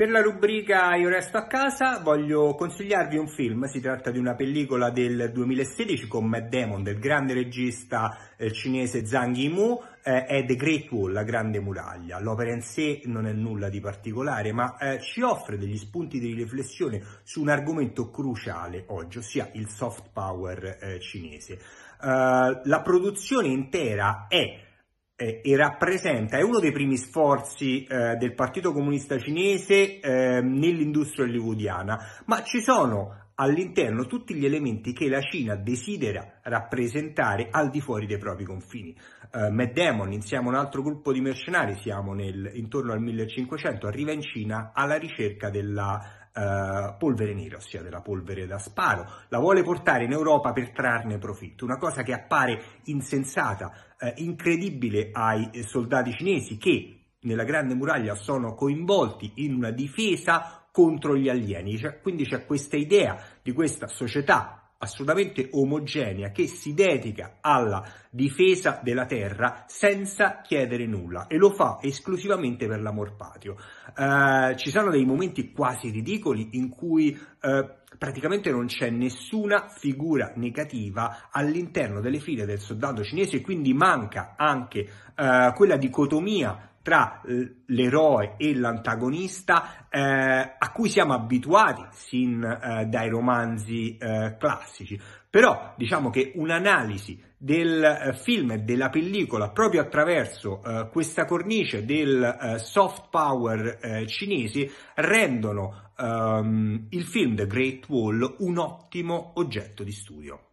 Per la rubrica Io resto a casa voglio consigliarvi un film, si tratta di una pellicola del 2016 con Matt Damon, del grande regista eh, cinese Zhang Yimou, eh, è The Great Wall, la grande muraglia. L'opera in sé non è nulla di particolare, ma eh, ci offre degli spunti di riflessione su un argomento cruciale oggi, ossia il soft power eh, cinese. Eh, la produzione intera è eh, e rappresenta, è uno dei primi sforzi eh, del Partito Comunista Cinese eh, nell'industria hollywoodiana, ma ci sono all'interno tutti gli elementi che la Cina desidera rappresentare al di fuori dei propri confini. Uh, Matt Damon, insieme a un altro gruppo di mercenari, siamo nel, intorno al 1500, arriva in Cina alla ricerca della eh, polvere nera, ossia della polvere da sparo, la vuole portare in Europa per trarne profitto, una cosa che appare insensata, eh, incredibile ai soldati cinesi che nella Grande Muraglia sono coinvolti in una difesa contro gli alieni, cioè, quindi c'è questa idea di questa società assolutamente omogenea che si dedica alla difesa della terra senza chiedere nulla e lo fa esclusivamente per l'amor patrio. Eh, ci sono dei momenti quasi ridicoli in cui eh, praticamente non c'è nessuna figura negativa all'interno delle file del soldato cinese e quindi manca anche eh, quella dicotomia tra l'eroe e l'antagonista eh, a cui siamo abituati sin eh, dai romanzi eh, classici. Però diciamo che un'analisi del eh, film e della pellicola proprio attraverso eh, questa cornice del eh, soft power cinese rendono ehm, il film The Great Wall un ottimo oggetto di studio.